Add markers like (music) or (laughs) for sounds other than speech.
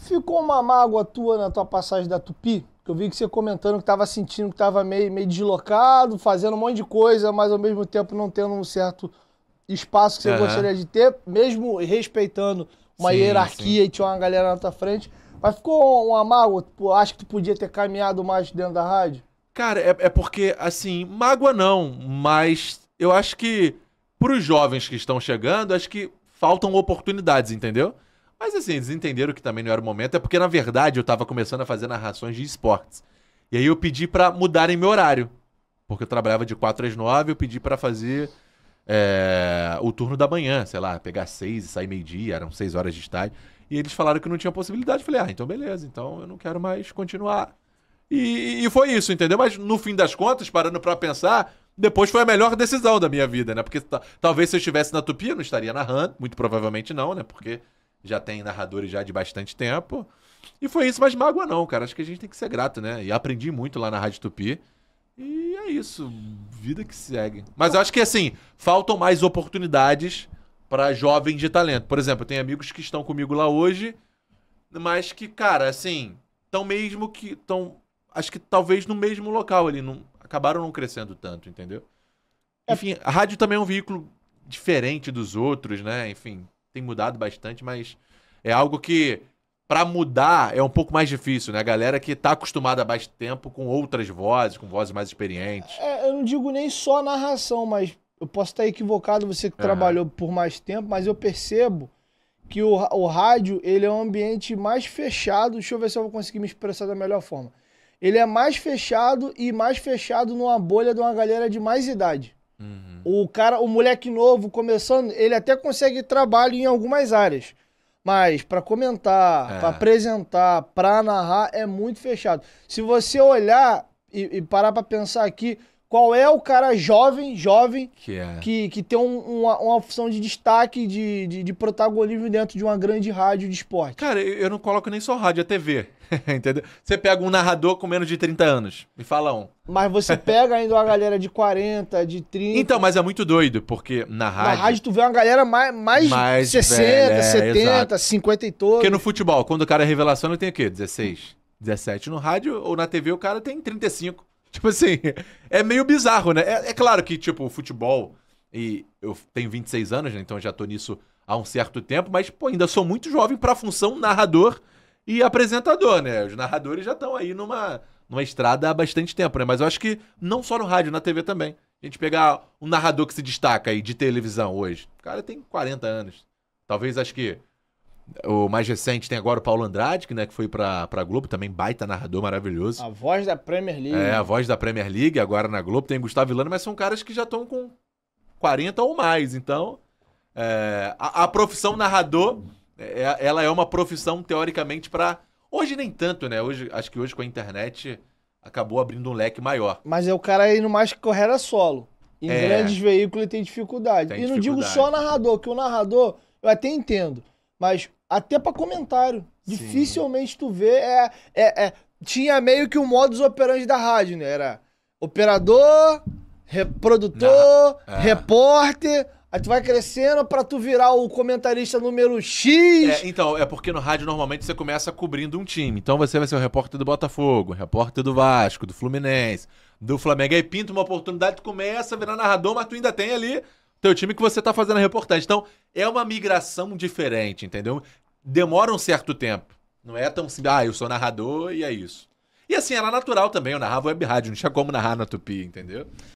Ficou uma mágoa tua na tua passagem da Tupi? Eu vi que você comentando que estava sentindo que estava meio, meio deslocado, fazendo um monte de coisa, mas ao mesmo tempo não tendo um certo espaço que você uhum. gostaria de ter, mesmo respeitando uma sim, hierarquia sim. e tinha uma galera na tua frente. Mas ficou uma mágoa? Acho que tu podia ter caminhado mais dentro da rádio? Cara, é, é porque, assim, mágoa não, mas eu acho que para os jovens que estão chegando, acho que faltam oportunidades, entendeu? Mas assim, eles entenderam que também não era o momento, é porque na verdade eu tava começando a fazer narrações de esportes. E aí eu pedi para mudarem meu horário. Porque eu trabalhava de 4 às 9, eu pedi para fazer é, o turno da manhã, sei lá, pegar 6 e sair meio-dia, eram 6 horas de estádio. E eles falaram que não tinha possibilidade. Eu falei, ah, então beleza, então eu não quero mais continuar. E, e foi isso, entendeu? Mas no fim das contas, parando para pensar, depois foi a melhor decisão da minha vida, né? Porque talvez se eu estivesse na Tupi, eu não estaria narrando, muito provavelmente não, né? Porque já tem narradores já de bastante tempo. E foi isso, mas mágoa não, cara. Acho que a gente tem que ser grato, né? E aprendi muito lá na Rádio Tupi. E é isso, vida que segue. Mas eu acho que assim, faltam mais oportunidades para jovens de talento. Por exemplo, eu tenho amigos que estão comigo lá hoje, mas que, cara, assim, estão mesmo que tão acho que talvez no mesmo local ali, não acabaram não crescendo tanto, entendeu? É Enfim, a rádio também é um veículo diferente dos outros, né? Enfim, tem mudado bastante, mas é algo que para mudar é um pouco mais difícil, né? A galera que tá acostumada há mais tempo com outras vozes, com vozes mais experientes. É, eu não digo nem só a narração, mas eu posso estar equivocado, você que é. trabalhou por mais tempo, mas eu percebo que o, o rádio, ele é um ambiente mais fechado. Deixa eu ver se eu vou conseguir me expressar da melhor forma. Ele é mais fechado e mais fechado numa bolha de uma galera de mais idade. Uhum. O cara, o moleque novo começando, ele até consegue trabalho em algumas áreas. Mas para comentar, é. para apresentar, para narrar é muito fechado. Se você olhar e, e parar para pensar aqui, qual é o cara jovem, jovem, que, é. que, que tem um, uma, uma opção de destaque, de, de, de, protagonismo dentro de uma grande rádio de esporte? Cara, eu não coloco nem só rádio, é TV. (laughs) Entendeu? Você pega um narrador com menos de 30 anos, me fala um. Mas você (laughs) pega ainda uma galera de 40, de 30. Então, mas é muito doido, porque na rádio. Na rádio tu vê uma galera mais, mais, mais 60, velha, é, 70, exato. 50 e todo. Porque no futebol, quando o cara é revelação, ele tem o quê? 16? 17 no rádio ou na TV o cara tem 35. Tipo assim, é meio bizarro, né? É, é claro que, tipo, o futebol, e eu tenho 26 anos, né? Então já tô nisso há um certo tempo, mas, pô, ainda sou muito jovem pra função narrador e apresentador, né? Os narradores já estão aí numa, numa estrada há bastante tempo, né? Mas eu acho que não só no rádio, na TV também. A gente pegar um narrador que se destaca aí de televisão hoje. O cara tem 40 anos. Talvez acho que o mais recente tem agora o Paulo Andrade, que, né, que foi pra, pra Globo, também baita narrador maravilhoso. A voz da Premier League. É, a voz da Premier League, agora na Globo. Tem Gustavo Vilano, mas são caras que já estão com 40 ou mais. Então, é, a, a, profissão narrador, é, é ela é uma profissão, teoricamente, para Hoje nem tanto, né? Hoje, acho que hoje com a internet acabou abrindo um leque maior. Mas é o cara aí no mais que correr a solo. Em é. grandes veículos ele tem dificuldade. Tem e dificuldade. não digo só narrador, que o narrador eu até entendo. Mas até para comentário. Sim. Dificilmente tu vê. É, é, é, tinha meio que o um modus operandi da rádio, né? Era operador, produtor, é. repórter. Aí tu vai crescendo para tu virar o comentarista número X. É, então, é porque no rádio normalmente você começa cobrindo um time. Então você vai ser o repórter do Botafogo, repórter do Vasco, do Fluminense, do Flamengo. Aí pinta uma oportunidade, tu começa a virar narrador, mas tu ainda tem ali teu time que você tá fazendo a reportagem. Então, é uma migração diferente, entendeu? demora um certo tempo. Não é tão simples, ah, eu sou narrador e é isso. E assim, era natural também, eu narrava web rádio, não tinha como narrar na Tupi, entendeu?